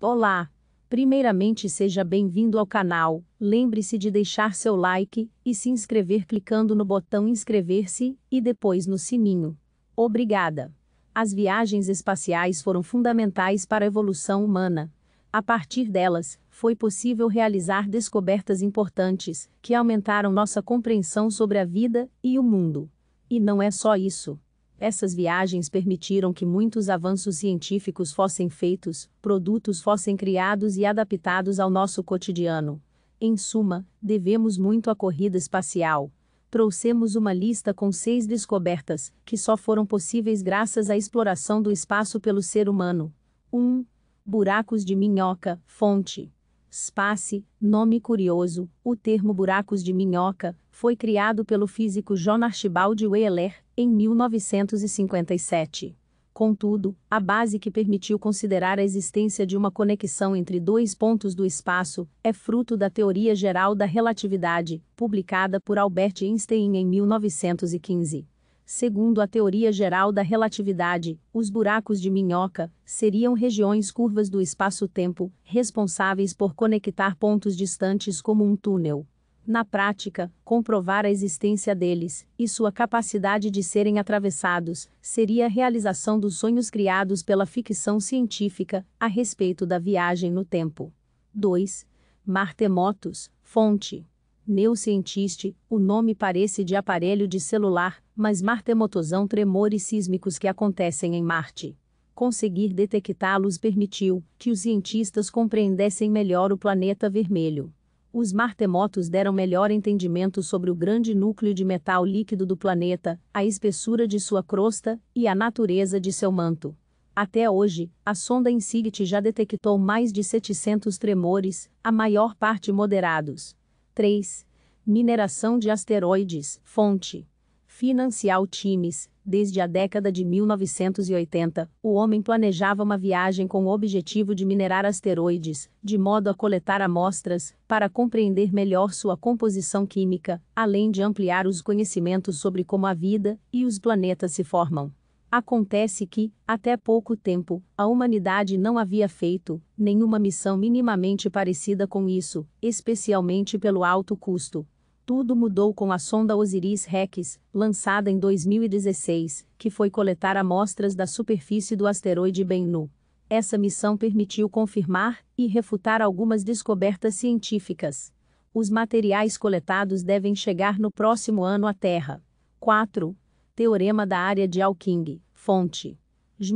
Olá! Primeiramente seja bem-vindo ao canal, lembre-se de deixar seu like e se inscrever clicando no botão inscrever-se e depois no sininho. Obrigada! As viagens espaciais foram fundamentais para a evolução humana. A partir delas, foi possível realizar descobertas importantes que aumentaram nossa compreensão sobre a vida e o mundo. E não é só isso. Essas viagens permitiram que muitos avanços científicos fossem feitos, produtos fossem criados e adaptados ao nosso cotidiano. Em suma, devemos muito à corrida espacial. Trouxemos uma lista com seis descobertas, que só foram possíveis graças à exploração do espaço pelo ser humano. 1. Um, buracos de minhoca, fonte. Space, nome curioso, o termo buracos de minhoca, foi criado pelo físico John Archibald Wheeler, em 1957. Contudo, a base que permitiu considerar a existência de uma conexão entre dois pontos do espaço é fruto da teoria geral da relatividade, publicada por Albert Einstein em 1915. Segundo a teoria geral da relatividade, os buracos de minhoca seriam regiões curvas do espaço-tempo, responsáveis por conectar pontos distantes como um túnel na prática, comprovar a existência deles e sua capacidade de serem atravessados seria a realização dos sonhos criados pela ficção científica a respeito da viagem no tempo. 2. Martemotos, fonte. Neocientiste, o nome parece de aparelho de celular, mas martemotosão tremores sísmicos que acontecem em Marte conseguir detectá-los permitiu que os cientistas compreendessem melhor o planeta vermelho os martemotos deram melhor entendimento sobre o grande núcleo de metal líquido do planeta, a espessura de sua crosta e a natureza de seu manto. Até hoje, a sonda INSIGT já detectou mais de 700 tremores, a maior parte moderados. 3. Mineração de asteroides, fonte. Financial Times, Desde a década de 1980, o homem planejava uma viagem com o objetivo de minerar asteroides, de modo a coletar amostras, para compreender melhor sua composição química, além de ampliar os conhecimentos sobre como a vida e os planetas se formam. Acontece que, até pouco tempo, a humanidade não havia feito nenhuma missão minimamente parecida com isso, especialmente pelo alto custo, tudo mudou com a sonda Osiris-Rex, lançada em 2016, que foi coletar amostras da superfície do asteroide Bennu. Essa missão permitiu confirmar e refutar algumas descobertas científicas. Os materiais coletados devem chegar no próximo ano à Terra. 4. Teorema da área de Hawking. Fonte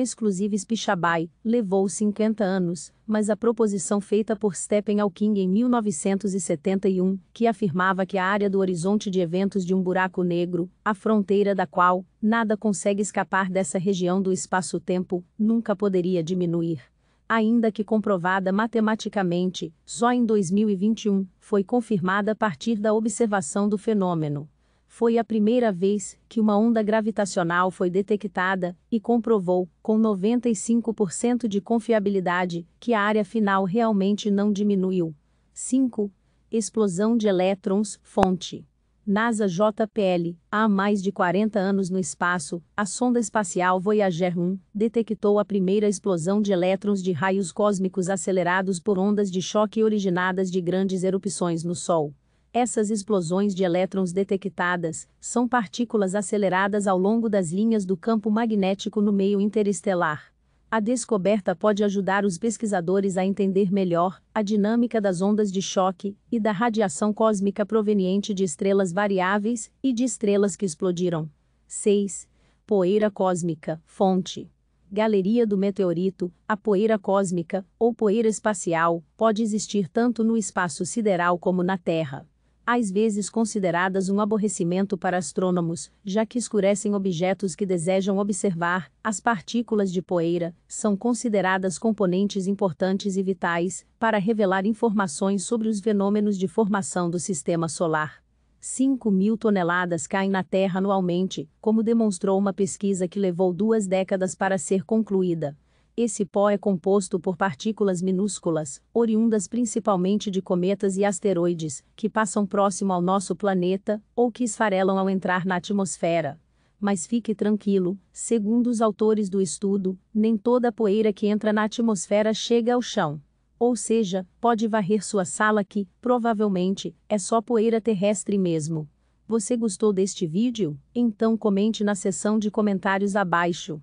exclusivos Pixabay, levou 50 anos, mas a proposição feita por Stephen Hawking em 1971, que afirmava que a área do horizonte de eventos de um buraco negro, a fronteira da qual nada consegue escapar dessa região do espaço-tempo, nunca poderia diminuir. Ainda que comprovada matematicamente, só em 2021 foi confirmada a partir da observação do fenômeno foi a primeira vez que uma onda gravitacional foi detectada e comprovou, com 95% de confiabilidade, que a área final realmente não diminuiu. 5. Explosão de elétrons, fonte. NASA JPL, há mais de 40 anos no espaço, a sonda espacial Voyager 1 detectou a primeira explosão de elétrons de raios cósmicos acelerados por ondas de choque originadas de grandes erupções no Sol. Essas explosões de elétrons detectadas são partículas aceleradas ao longo das linhas do campo magnético no meio interestelar. A descoberta pode ajudar os pesquisadores a entender melhor a dinâmica das ondas de choque e da radiação cósmica proveniente de estrelas variáveis e de estrelas que explodiram. 6. Poeira cósmica, fonte. Galeria do meteorito, a poeira cósmica, ou poeira espacial, pode existir tanto no espaço sideral como na Terra às vezes consideradas um aborrecimento para astrônomos, já que escurecem objetos que desejam observar, as partículas de poeira são consideradas componentes importantes e vitais para revelar informações sobre os fenômenos de formação do sistema solar. 5 mil toneladas caem na Terra anualmente, como demonstrou uma pesquisa que levou duas décadas para ser concluída. Esse pó é composto por partículas minúsculas, oriundas principalmente de cometas e asteroides, que passam próximo ao nosso planeta ou que esfarelam ao entrar na atmosfera. Mas fique tranquilo, segundo os autores do estudo, nem toda a poeira que entra na atmosfera chega ao chão. Ou seja, pode varrer sua sala que, provavelmente, é só poeira terrestre mesmo. Você gostou deste vídeo? Então comente na seção de comentários abaixo.